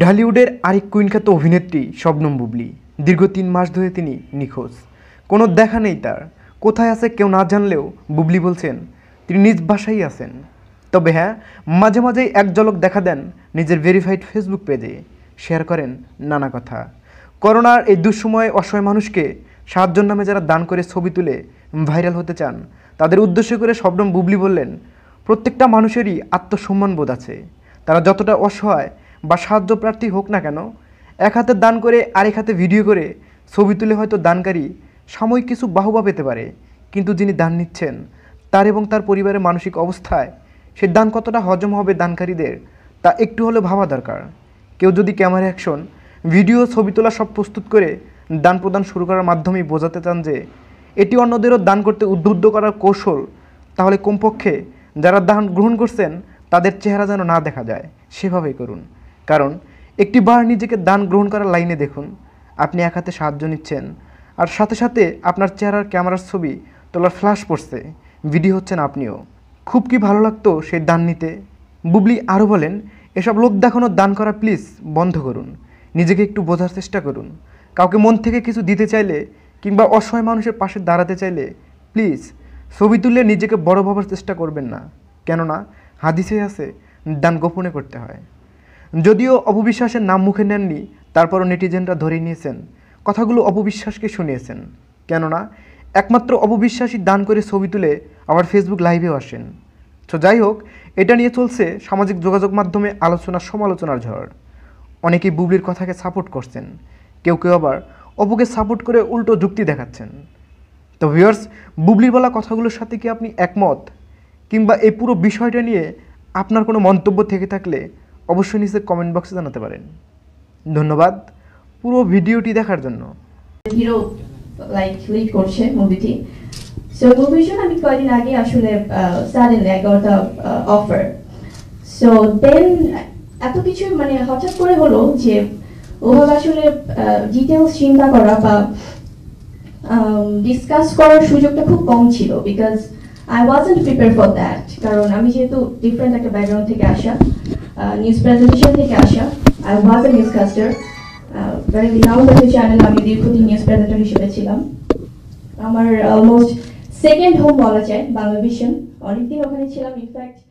ঢালিউডের আরেক কুইনখ্যাত অভিনেত্রী শবনম বুবলি দীর্ঘ তিন মাস ধরে তিনি নিখোঁজ কোনো দেখা নেই তার কোথায় আছে কেউ না জানলেও বুবলি বলছেন তিনি নিজ বাসাই আছেন তবে হ্যাঁ মাঝে মাঝেই এক ঝলক দেখা দেন নিজের ভেরিফাইড ফেসবুক পেজে শেয়ার করেন নানা কথা করোনার এই দুঃসময়ে অসহায় মানুষকে সাহায্যের নামে যারা দান করে ছবি তুলে ভাইরাল হতে চান তাদের উদ্দেশ্য করে শবনম বুবলি বললেন প্রত্যেকটা মানুষেরই আত্মসম্মান বোধ আছে তারা যতটা অসহায় বা সাহায্য প্রার্থী হোক না কেন এক হাতে দান করে আরেক হাতে ভিডিও করে ছবি তুলে হয়তো দানকারী সাময়িক কিছু বাহবা পেতে পারে কিন্তু যিনি দান নিচ্ছেন তার এবং তার পরিবারের মানসিক অবস্থায় সে দান কতটা হজম হবে দানকারীদের তা একটু হলেও ভাবা দরকার কেউ যদি ক্যামেরা অ্যাকশন ভিডিও ছবি তোলা সব প্রস্তুত করে দান প্রদান শুরু করার মাধ্যমেই বোঝাতে চান যে এটি অন্যদেরও দান করতে উদ্বুদ্ধ করার কৌশল তাহলে কমপক্ষে যারা দান গ্রহণ করছেন তাদের চেহারা যেন না দেখা যায় সেভাবেই করুন কারণ একটি বার নিজেকে দান গ্রহণ করার লাইনে দেখুন আপনি এক হাতে সাহায্য নিচ্ছেন আর সাথে সাথে আপনার চেহারার ক্যামেরার ছবি তোলার ফ্ল্যাশ পড়ছে ভিডিও হচ্ছেন আপনিও খুব কি ভালো লাগতো সেই দান নিতে বুবলি আরও বলেন এসব লোক দেখানো দান করা প্লিজ বন্ধ করুন নিজেকে একটু বোঝার চেষ্টা করুন কাউকে মন থেকে কিছু দিতে চাইলে কিংবা অসহায় মানুষের পাশে দাঁড়াতে চাইলে প্লিজ ছবি তুলে নিজেকে বড় ভাবার চেষ্টা করবেন না কেননা হাদিসে আছে দান গোপনে করতে হয় যদিও অপবিশ্বাসের নাম মুখে নেননি তারপরও নেটিজেনরা ধরে নিয়েছেন কথাগুলো অপবিশ্বাসকে শুনিয়েছেন কেননা একমাত্র অপবিশ্বাসী দান করে ছবি তুলে আবার ফেসবুক লাইভেও আসেন তো যাই হোক এটা নিয়ে চলছে সামাজিক যোগাযোগ মাধ্যমে আলোচনা সমালোচনার ঝড় অনেকেই বুবলির কথাকে সাপোর্ট করছেন কেউ কেউ আবার অপুকে সাপোর্ট করে উল্টো যুক্তি দেখাচ্ছেন তো ভিউয়ার্স বুবলির বলা কথাগুলোর সাথে কি আপনি একমত কিংবা এই পুরো বিষয়টা নিয়ে আপনার কোনো মন্তব্য থেকে থাকলে অবশ্যই নিচে কমেন্ট বক্সে জানাতে পারেন ধন্যবাদ পুরো ভিডিওটি দেখার জন্য হিরো লাইক করছে মুভিটি সো মুভির আমি কয়েকদিন আগে আসলে সাডেনলি এগারোটা অফার সো দেন এত কিছু মানে হঠাৎ করে হলো যে ওভাবে আসলে ডিটেলস চিন্তা করা বা ডিসকাস করার সুযোগটা খুব কম ছিল because I wasn't prepare for that কারণ আমি যেহেতু ডিফারেন্ট একটা ব্যাকগ্রাউন্ড থেকে আসা নিউজ প্রেজেন্টেশন থেকে আসা I was a newscaster very renowned একটি চ্যানেল আমি দীর্ঘদিন নিউজ প্রেজেন্টার হিসেবে ছিলাম আমার অলমোস্ট সেকেন্ড হোম বলা যায় বাংলা ভিশন অনেকদিন ওখানে ছিলাম ইনফ্যাক্ট